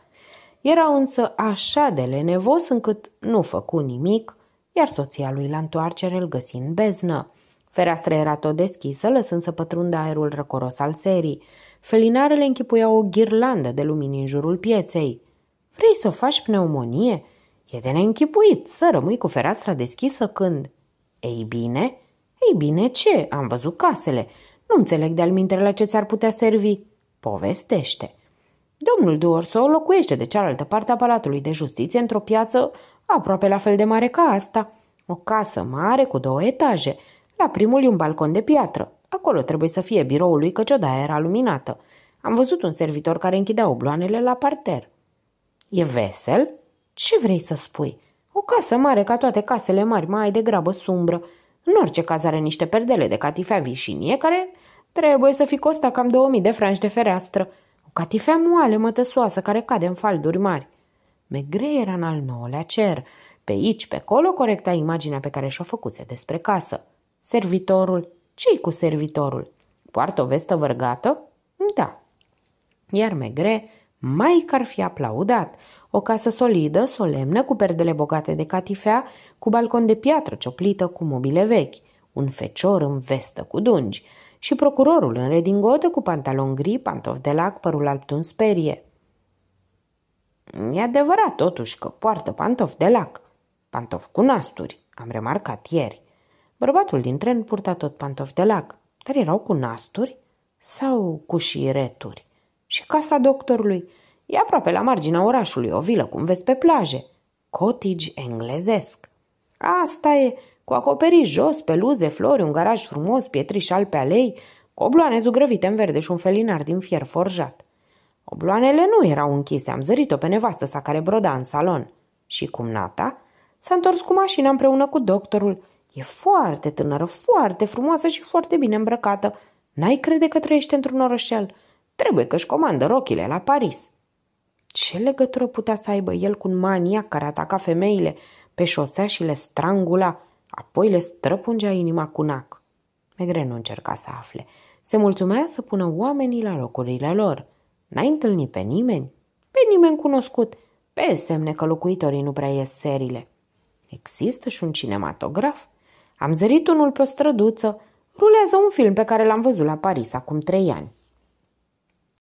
Era însă așa de lenevos încât nu făcu nimic, iar soția lui la întoarcere îl găsi în beznă. Fereastra era tot deschisă, lăsând să pătrundă aerul răcoros al serii. Felinarele închipuiau o ghirlandă de lumini în jurul pieței. Vrei să faci pneumonie? E de neînchipuit să rămâi cu fereastra deschisă când... Ei bine? Ei bine ce? Am văzut casele. Nu înțeleg de-al la ce ți-ar putea servi. Povestește. Domnul Duorso locuiește de cealaltă parte a Palatului de Justiție într-o piață aproape la fel de mare ca asta. O casă mare cu două etaje. La primul e un balcon de piatră. Acolo trebuie să fie biroul lui, căci odaia era luminată. Am văzut un servitor care închidea obloanele la parter. E vesel? Ce vrei să spui? O casă mare ca toate casele mari, mai degrabă sumbră. În orice caz are niște perdele de catifea vișinie care trebuie să fi costat cam 2000 de franci de fereastră. O catifea moale, mătăsoasă, care cade în falduri mari. Megre era în al nouălea cer. Pe aici, pe acolo, corecta imaginea pe care și-o făcuse despre casă. Servitorul? ce cu servitorul? Poartă o vestă vărgată? Da. Iar Megre mai că ar fi aplaudat. O casă solidă, solemnă, cu perdele bogate de catifea, cu balcon de piatră cioplită cu mobile vechi, un fecior în vestă cu dungi și procurorul în redingotă cu pantalon gri, pantofi de lac, părul alb în sperie. E adevărat totuși că poartă pantofi de lac. Pantofi cu nasturi, am remarcat ieri. Bărbatul din tren purta tot pantofi de lac, dar erau cu nasturi sau cu șireturi. Și casa doctorului e aproape la marginea orașului, o vilă, cum vezi pe plaje. Cottage englezesc. Asta e, cu acoperiș jos, peluze, flori, un garaj frumos, pietriș al pe alei, cobloane zugrăvite în verde și un felinar din fier forjat. Obloanele nu erau închise, am zărit-o pe nevastă sa care broda în salon. Și cum nata, s-a întors cu mașina împreună cu doctorul. E foarte tânără, foarte frumoasă și foarte bine îmbrăcată. N-ai crede că trăiește într-un orășel. Trebuie că-și comandă rochile la Paris. Ce legătură putea să aibă el cu un maniac care ataca femeile pe șosea și le strangula, apoi le străpungea inima cu nac? Megre nu încerca să afle. Se mulțumea să pună oamenii la locurile lor. N-ai întâlnit pe nimeni? Pe nimeni cunoscut. Pe semne că locuitorii nu prea ies serile. Există și un cinematograf? Am zărit unul pe o străduță. Rulează un film pe care l-am văzut la Paris acum trei ani.